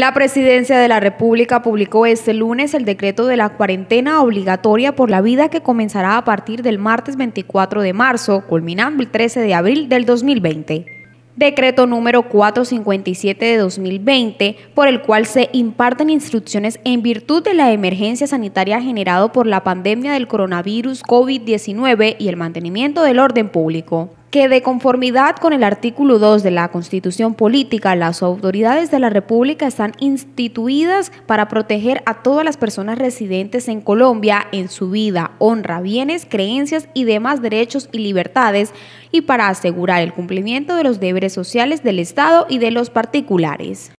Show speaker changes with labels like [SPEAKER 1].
[SPEAKER 1] La Presidencia de la República publicó este lunes el decreto de la cuarentena obligatoria por la vida que comenzará a partir del martes 24 de marzo, culminando el 13 de abril del 2020 decreto número 457 de 2020, por el cual se imparten instrucciones en virtud de la emergencia sanitaria generado por la pandemia del coronavirus COVID-19 y el mantenimiento del orden público que de conformidad con el artículo 2 de la Constitución Política, las autoridades de la República están instituidas para proteger a todas las personas residentes en Colombia en su vida, honra, bienes, creencias y demás derechos y libertades, y para asegurar el cumplimiento de los deberes sociales del Estado y de los particulares.